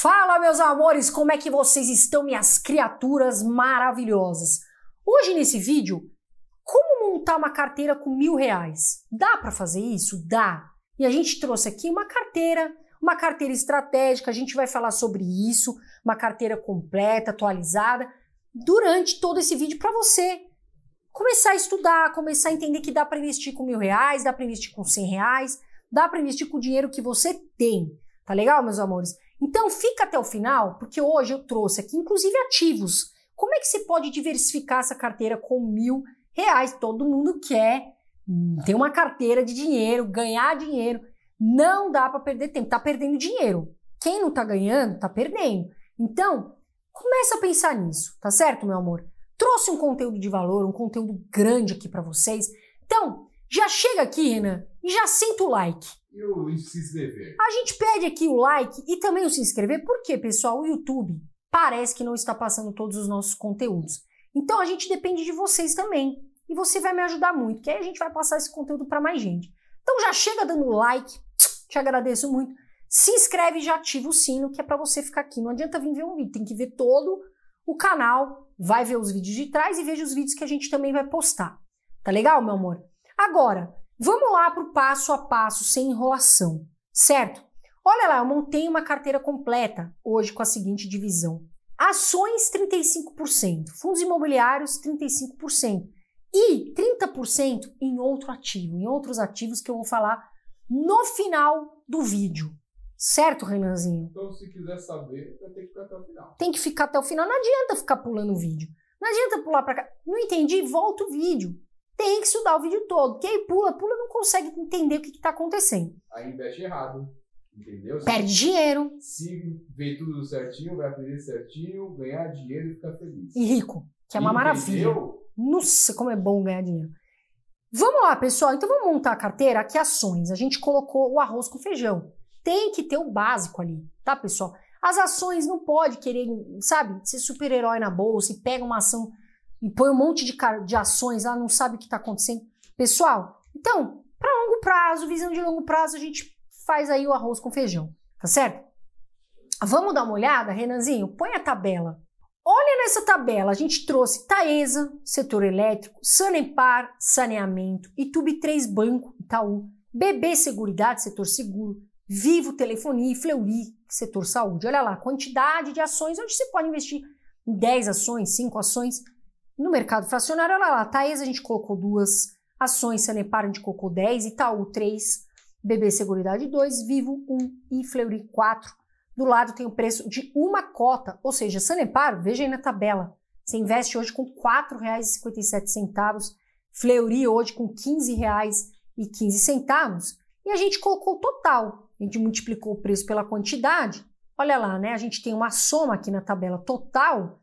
Fala, meus amores, como é que vocês estão, minhas criaturas maravilhosas? Hoje nesse vídeo, como montar uma carteira com mil reais? Dá para fazer isso? Dá. E a gente trouxe aqui uma carteira, uma carteira estratégica, a gente vai falar sobre isso, uma carteira completa, atualizada, durante todo esse vídeo para você começar a estudar, começar a entender que dá para investir com mil reais, dá para investir com cem reais, dá para investir com o dinheiro que você tem. Tá legal, meus amores? Então fica até o final, porque hoje eu trouxe aqui, inclusive ativos. Como é que você pode diversificar essa carteira com mil reais? Todo mundo quer ter uma carteira de dinheiro, ganhar dinheiro. Não dá para perder tempo, tá perdendo dinheiro. Quem não tá ganhando, tá perdendo. Então, começa a pensar nisso, tá certo, meu amor? Trouxe um conteúdo de valor, um conteúdo grande aqui para vocês. Então, já chega aqui, Renan, e já senta o like. E se inscrever. A gente pede aqui o like e também o se inscrever, porque, pessoal, o YouTube parece que não está passando todos os nossos conteúdos. Então a gente depende de vocês também. E você vai me ajudar muito, que aí a gente vai passar esse conteúdo para mais gente. Então já chega dando like, te agradeço muito. Se inscreve e já ativa o sino, que é para você ficar aqui. Não adianta vir ver um vídeo, tem que ver todo o canal, vai ver os vídeos de trás e veja os vídeos que a gente também vai postar. Tá legal, meu amor? Agora, Vamos lá para o passo a passo, sem enrolação, certo? Olha lá, eu montei uma carteira completa hoje com a seguinte divisão: ações 35%, fundos imobiliários 35% e 30% em outro ativo, em outros ativos que eu vou falar no final do vídeo. Certo, Renanzinho? Então, se quiser saber, vai ter que ficar até o final. Tem que ficar até o final. Não adianta ficar pulando o vídeo. Não adianta pular para cá. Não entendi? Volta o vídeo. Tem que estudar o vídeo todo. Quem pula, pula não consegue entender o que está acontecendo. Aí investe errado. Entendeu? Perde se, dinheiro. Se vê tudo certinho, vai aprender certinho, ganhar dinheiro e ficar feliz. E rico, que é uma Entendeu? maravilha. Nossa, como é bom ganhar dinheiro. Vamos lá, pessoal. Então vamos montar a carteira. Aqui ações. A gente colocou o arroz com feijão. Tem que ter o básico ali, tá, pessoal? As ações não pode querer, sabe, ser super-herói na bolsa e pega uma ação põe um monte de, de ações, ela não sabe o que está acontecendo. Pessoal, então, para longo prazo, visão de longo prazo, a gente faz aí o arroz com feijão, tá certo? Vamos dar uma olhada, Renanzinho? Põe a tabela. Olha nessa tabela, a gente trouxe Taesa, setor elétrico, Sanepar, saneamento, Itube 3 Banco, Itaú, BB Seguridade, setor seguro, Vivo Telefonia e Fleury, setor saúde. Olha lá, quantidade de ações onde você pode investir em 10 ações, 5 ações, no mercado fracionário, olha lá, Taesa a gente colocou duas ações, Sanepar a gente colocou 10, Itaú 3, BB Seguridade 2, Vivo 1 e Fleury 4. Do lado tem o preço de uma cota, ou seja, Sanepar, veja aí na tabela, você investe hoje com R$ 4,57, Fleury hoje com R$ 15,15 e a gente colocou o total, a gente multiplicou o preço pela quantidade, olha lá, né? A gente tem uma soma aqui na tabela total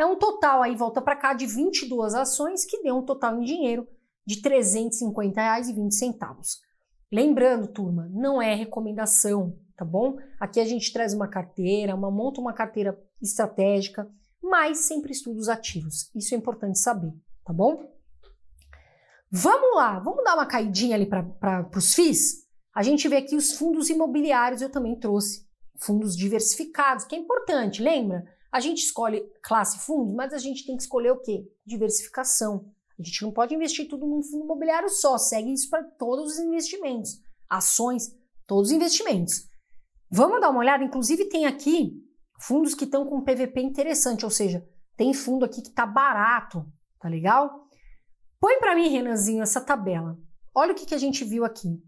É um total aí, volta para cá, de 22 ações, que deu um total em dinheiro de R$ 350,20. Lembrando, turma, não é recomendação, tá bom? Aqui a gente traz uma carteira, uma, monta uma carteira estratégica, mas sempre estudos ativos. Isso é importante saber, tá bom? Vamos lá, vamos dar uma caidinha ali para os FIIs? A gente vê aqui os fundos imobiliários, eu também trouxe fundos diversificados, que é importante, lembra? A gente escolhe classe fundo, mas a gente tem que escolher o quê? Diversificação. A gente não pode investir tudo num fundo imobiliário só, segue isso para todos os investimentos, ações, todos os investimentos. Vamos dar uma olhada, inclusive tem aqui fundos que estão com PVP interessante, ou seja, tem fundo aqui que está barato, tá legal? Põe para mim, Renanzinho, essa tabela. Olha o que, que a gente viu aqui.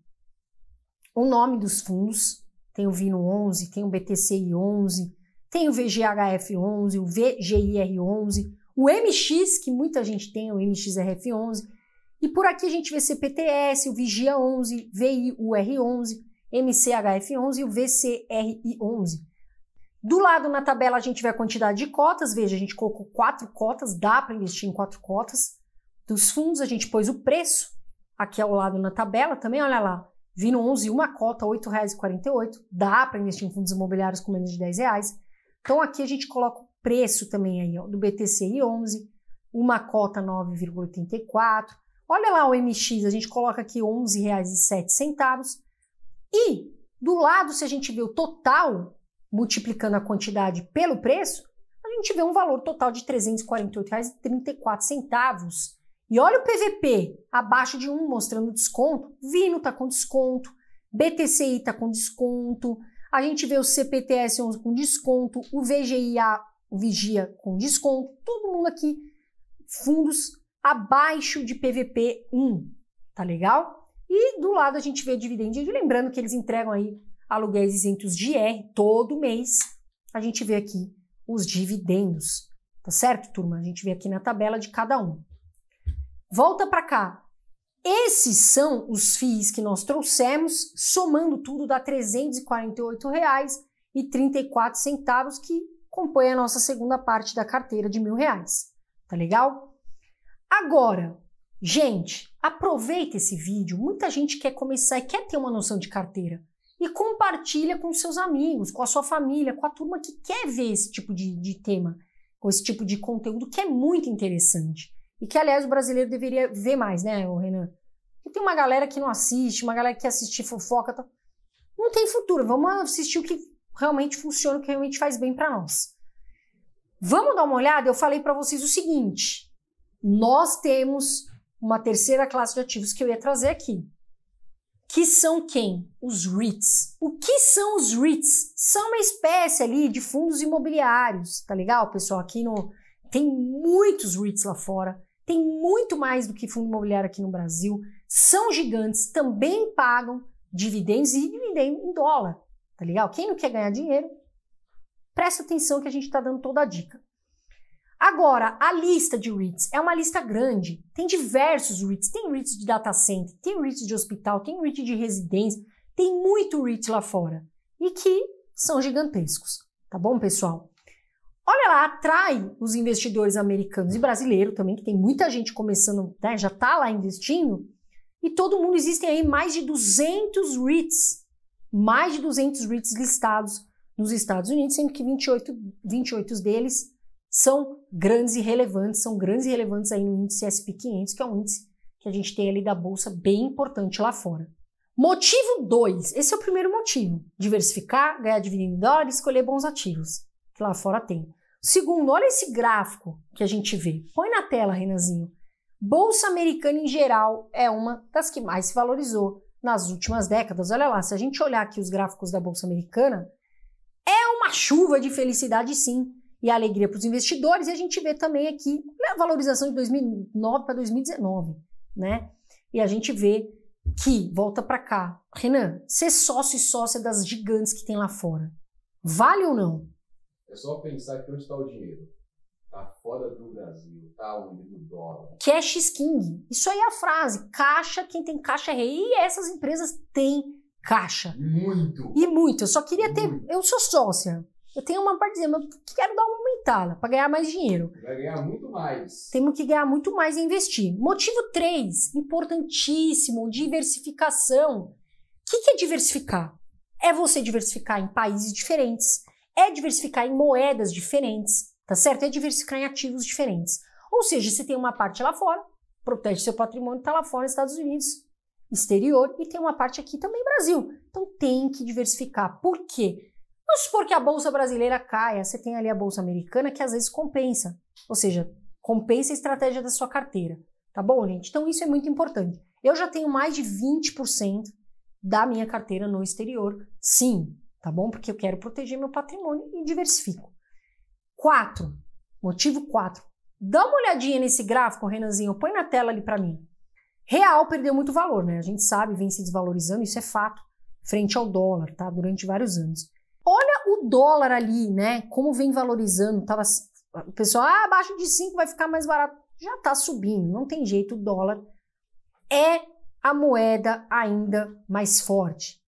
O nome dos fundos, tem o Vino 11, tem o BTCI 11, tem o VGHF11, o VGIR11, o MX, que muita gente tem, o MXRF11. E por aqui a gente vê CPTS, o Vigia11, VIUR11, MCHF11 e o VCRI11. Do lado na tabela a gente vê a quantidade de cotas, veja, a gente colocou quatro cotas, dá para investir em quatro cotas. Dos fundos a gente pôs o preço, aqui ao lado na tabela também, olha lá, Vino 11, uma cota, R$ 8,48, dá para investir em fundos imobiliários com menos de R$ 10. Reais. Então aqui a gente coloca o preço também aí, ó, do BTCI 11, uma cota 9,84. Olha lá o MX, a gente coloca aqui R$ 11,07. E do lado, se a gente vê o total multiplicando a quantidade pelo preço, a gente vê um valor total de R$ 348,34. E olha o PVP abaixo de 1 mostrando desconto, Vino está com desconto, BTCI está com desconto, a gente vê o CPTS 11 com desconto, o VGIA, o Vigia com desconto, todo mundo aqui fundos abaixo de PVP 1, tá legal? E do lado a gente vê dividendos, lembrando que eles entregam aí aluguéis isentos de IR todo mês. A gente vê aqui os dividendos, tá certo, turma? A gente vê aqui na tabela de cada um. Volta para cá, esses são os FIIs que nós trouxemos, somando tudo dá R$ 348,34, que compõe a nossa segunda parte da carteira de mil reais. Tá legal? Agora, gente, aproveita esse vídeo. Muita gente quer começar e quer ter uma noção de carteira. E compartilha com seus amigos, com a sua família, com a turma que quer ver esse tipo de, de tema, com esse tipo de conteúdo que é muito interessante. E que, aliás, o brasileiro deveria ver mais, né, Renan? Porque tem uma galera que não assiste, uma galera que quer assistir fofoca. Tá... Não tem futuro. Vamos assistir o que realmente funciona, o que realmente faz bem para nós. Vamos dar uma olhada? Eu falei para vocês o seguinte: nós temos uma terceira classe de ativos que eu ia trazer aqui. Que são quem? Os REITs. O que são os REITs? São uma espécie ali de fundos imobiliários, tá legal, pessoal? Aqui no. Tem muitos REITs lá fora. Tem muito mais do que fundo imobiliário aqui no Brasil. São gigantes, também pagam dividendos e dividendos em dólar, tá legal? Quem não quer ganhar dinheiro, presta atenção que a gente está dando toda a dica. Agora, a lista de REITs é uma lista grande. Tem diversos REITs. Tem REITs de data center, tem REITs de hospital, tem REITs de residência. Tem muito REIT lá fora. E que são gigantescos. Tá bom, pessoal? olha lá, atrai os investidores americanos e brasileiros também, que tem muita gente começando, né, já está lá investindo, e todo mundo existem aí mais de 200 REITs, mais de 200 REITs listados nos Estados Unidos, sendo que 28, 28 deles são grandes e relevantes, são grandes e relevantes aí no índice S&P 500, que é um índice que a gente tem ali da bolsa bem importante lá fora. Motivo 2, esse é o primeiro motivo, diversificar, ganhar dividendos em escolher bons ativos. Lá fora tem. Segundo, olha esse gráfico que a gente vê. Põe na tela, Renanzinho. Bolsa americana em geral é uma das que mais se valorizou nas últimas décadas. Olha lá, se a gente olhar aqui os gráficos da bolsa americana, é uma chuva de felicidade, sim, e alegria para os investidores. E a gente vê também aqui né, a valorização de 2009 para 2019, né? E a gente vê que, volta para cá, Renan, ser sócio e sócia das gigantes que tem lá fora, vale ou não? É só pensar que onde está o dinheiro? Está fora do Brasil, está onde do dólar. Cash is king. Isso aí é a frase. Caixa, quem tem caixa é rei. E essas empresas têm caixa. Muito. E muito. Eu só queria ter. Eu sou sócia. Eu tenho uma partezinha, mas quero dar uma aumentada para ganhar mais dinheiro. Vai ganhar muito mais. Temos que ganhar muito mais e investir. Motivo 3, importantíssimo, diversificação. O que, que é diversificar? É você diversificar em países diferentes, é diversificar em moedas diferentes, tá certo? É diversificar em ativos diferentes. Ou seja, você tem uma parte lá fora, protege seu patrimônio, está lá fora, Estados Unidos, exterior, e tem uma parte aqui também, Brasil. Então tem que diversificar. Por quê? Vamos supor que a bolsa brasileira caia, você tem ali a bolsa americana que às vezes compensa. Ou seja, compensa a estratégia da sua carteira. Tá bom, gente? Então isso é muito importante. Eu já tenho mais de 20% da minha carteira no exterior. Sim, tá bom? Porque eu quero proteger meu patrimônio e diversifico. Quatro, motivo quatro. Dá uma olhadinha nesse gráfico, Renanzinho, põe na tela ali para mim. Real perdeu muito valor, né? A gente sabe, vem se desvalorizando, isso é fato, frente ao dólar, tá? Durante vários anos. Olha o dólar ali, né? Como vem valorizando, tava o pessoal, ah, abaixo de 5 vai ficar mais barato. Já tá subindo, não tem jeito, o dólar é a moeda ainda mais forte.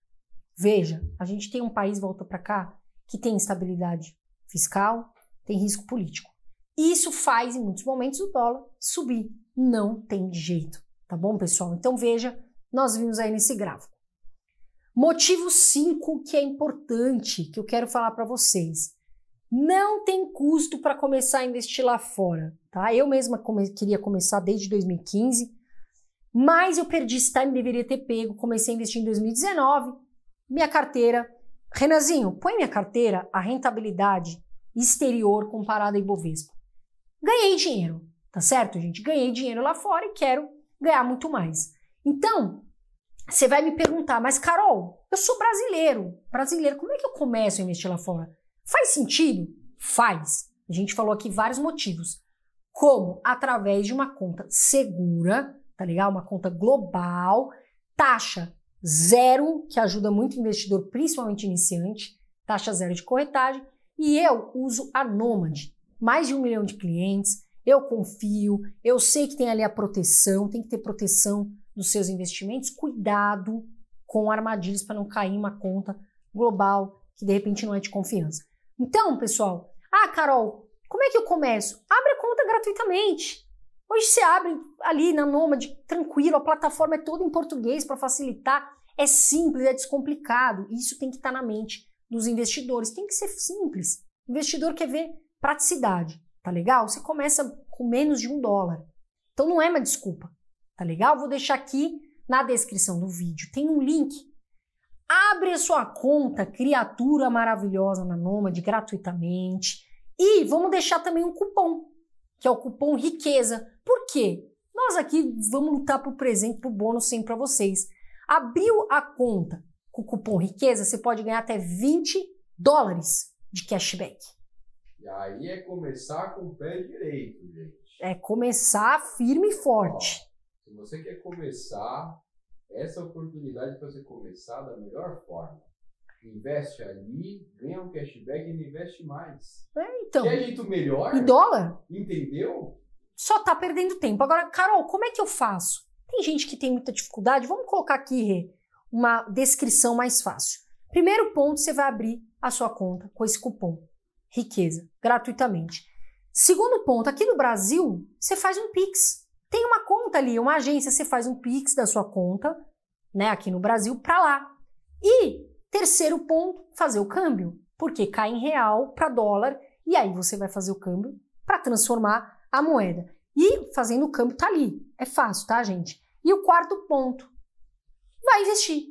Veja, a gente tem um país, volta para cá, que tem instabilidade fiscal, tem risco político. Isso faz, em muitos momentos, o dólar subir. Não tem jeito, tá bom, pessoal? Então veja, nós vimos aí nesse gráfico. Motivo 5 que é importante, que eu quero falar para vocês. Não tem custo para começar a investir lá fora, tá? Eu mesma come queria começar desde 2015, mas eu perdi esse time, tá, deveria ter pego. Comecei a investir em 2019, minha carteira. Renanzinho, põe minha carteira a rentabilidade exterior comparada à Ibovespa. Ganhei dinheiro, tá certo, gente? Ganhei dinheiro lá fora e quero ganhar muito mais. Então, você vai me perguntar, mas Carol, eu sou brasileiro. Brasileiro, como é que eu começo a investir lá fora? Faz sentido? Faz. A gente falou aqui vários motivos. Como? Através de uma conta segura, tá legal? Uma conta global, taxa zero, que ajuda muito o investidor, principalmente iniciante, taxa zero de corretagem. E eu uso a Nomad, mais de um milhão de clientes, eu confio, eu sei que tem ali a proteção, tem que ter proteção dos seus investimentos, cuidado com armadilhas para não cair em uma conta global que de repente não é de confiança. Então, pessoal, ah, Carol, como é que eu começo? Abre a conta gratuitamente. Hoje você abre ali na Nômade, tranquilo, a plataforma é toda em português para facilitar. É simples, é descomplicado. Isso tem que estar tá na mente dos investidores. Tem que ser simples. O investidor quer ver praticidade, tá legal? Você começa com menos de um dólar. Então não é uma desculpa, tá legal? Vou deixar aqui na descrição do vídeo. Tem um link. Abre a sua conta, criatura maravilhosa na Nômade, gratuitamente. E vamos deixar também um cupom que é o cupom riqueza. Por quê? Nós aqui vamos lutar para o presente, para o bônus sim para vocês. Abriu a conta com o cupom riqueza, você pode ganhar até 20 dólares de cashback. E aí é começar com o pé direito, gente. É começar firme e forte. Ó, se você quer começar, essa oportunidade é para você começar da melhor forma investe ali, ganha um cashback e investe mais. É, então. Que é jeito melhor? Em dólar? Entendeu? Só tá perdendo tempo. Agora, Carol, como é que eu faço? Tem gente que tem muita dificuldade. Vamos colocar aqui uma descrição mais fácil. Primeiro ponto, você vai abrir a sua conta com esse cupom riqueza gratuitamente. Segundo ponto, aqui no Brasil, você faz um Pix. Tem uma conta ali, uma agência, você faz um Pix da sua conta, né, aqui no Brasil para lá. Terceiro ponto, fazer o câmbio, porque cai em real para dólar e aí você vai fazer o câmbio para transformar a moeda. E fazendo o câmbio tá ali, é fácil, tá, gente? E o quarto ponto, vai investir.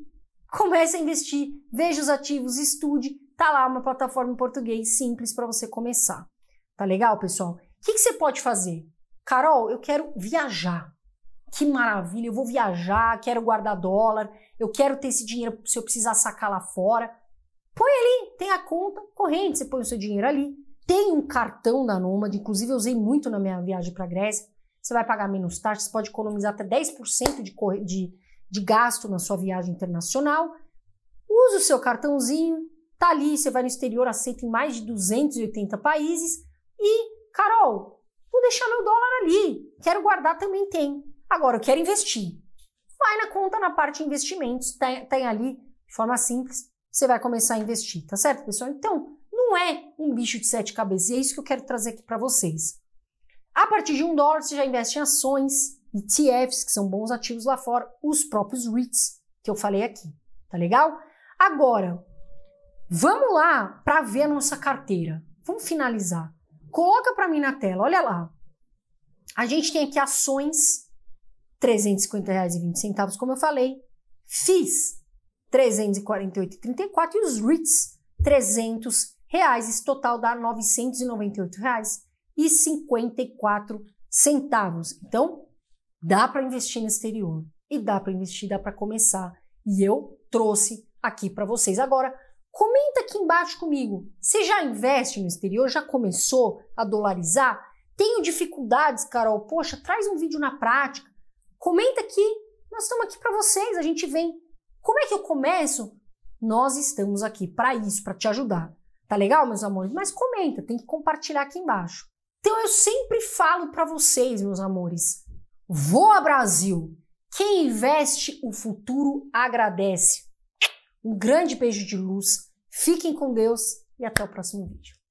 Comece a investir, veja os ativos, estude, tá lá uma plataforma em português simples para você começar. Tá legal, pessoal? O que, que você pode fazer? Carol, eu quero viajar que maravilha, eu vou viajar, quero guardar dólar, eu quero ter esse dinheiro se eu precisar sacar lá fora. Põe ali, tem a conta corrente, você põe o seu dinheiro ali. Tem um cartão da Nômade, inclusive eu usei muito na minha viagem para Grécia. Você vai pagar menos taxas, pode economizar até 10% de, de, de gasto na sua viagem internacional. Usa o seu cartãozinho, tá ali, você vai no exterior, aceita em mais de 280 países. E, Carol, vou deixar meu dólar ali, quero guardar também tem. Agora, eu quero investir. Vai na conta, na parte de investimentos, tem, tem ali, de forma simples, você vai começar a investir, tá certo, pessoal? Então, não é um bicho de sete cabeças, e é isso que eu quero trazer aqui para vocês. A partir de um dólar, você já investe em ações, ETFs, que são bons ativos lá fora, os próprios REITs, que eu falei aqui, tá legal? Agora, vamos lá para ver a nossa carteira. Vamos finalizar. Coloca para mim na tela, olha lá. A gente tem aqui ações centavos como eu falei. FIIs, 348,34 e os REITs, 300 reais. Esse total dá R$ centavos Então, dá para investir no exterior e dá para investir, dá para começar. E eu trouxe aqui para vocês. Agora, comenta aqui embaixo comigo. Você já investe no exterior? Já começou a dolarizar? Tenho dificuldades, Carol? Poxa, traz um vídeo na prática. Comenta aqui, nós estamos aqui para vocês, a gente vem. Como é que eu começo? Nós estamos aqui para isso, para te ajudar. Tá legal, meus amores? Mas comenta, tem que compartilhar aqui embaixo. Então eu sempre falo para vocês, meus amores, voa Brasil! Quem investe o futuro agradece. Um grande beijo de luz, fiquem com Deus e até o próximo vídeo.